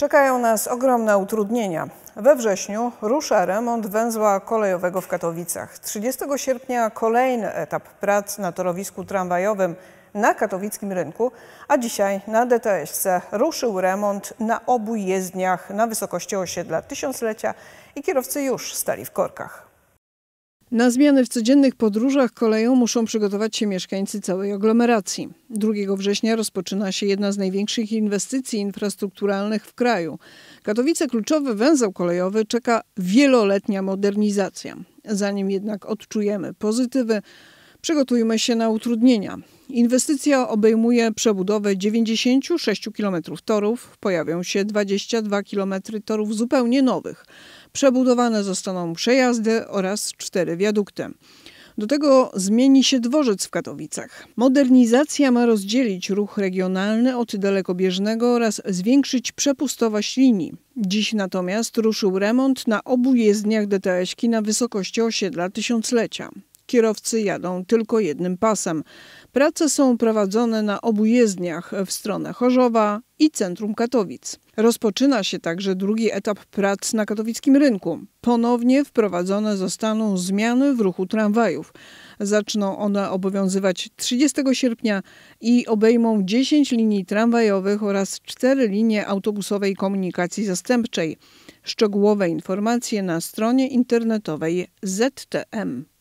Czekają nas ogromne utrudnienia. We wrześniu rusza remont węzła kolejowego w Katowicach. 30 sierpnia kolejny etap prac na torowisku tramwajowym na katowickim rynku, a dzisiaj na DTS-ce ruszył remont na obu jezdniach na wysokości osiedla tysiąclecia i kierowcy już stali w korkach. Na zmiany w codziennych podróżach koleją muszą przygotować się mieszkańcy całej aglomeracji. 2 września rozpoczyna się jedna z największych inwestycji infrastrukturalnych w kraju. Katowice kluczowy węzeł kolejowy czeka wieloletnia modernizacja. Zanim jednak odczujemy pozytywy, przygotujmy się na utrudnienia. Inwestycja obejmuje przebudowę 96 km torów. Pojawią się 22 km torów zupełnie nowych. Przebudowane zostaną przejazdy oraz cztery wiadukty. Do tego zmieni się dworzec w Katowicach. Modernizacja ma rozdzielić ruch regionalny od dalekobieżnego oraz zwiększyć przepustowość linii. Dziś natomiast ruszył remont na obu jezdniach DTS-ki na wysokości osiedla tysiąclecia. Kierowcy jadą tylko jednym pasem. Prace są prowadzone na obu jezdniach w stronę Chorzowa i centrum Katowic. Rozpoczyna się także drugi etap prac na katowickim rynku. Ponownie wprowadzone zostaną zmiany w ruchu tramwajów. Zaczną one obowiązywać 30 sierpnia i obejmą 10 linii tramwajowych oraz 4 linie autobusowej komunikacji zastępczej. Szczegółowe informacje na stronie internetowej ZTM.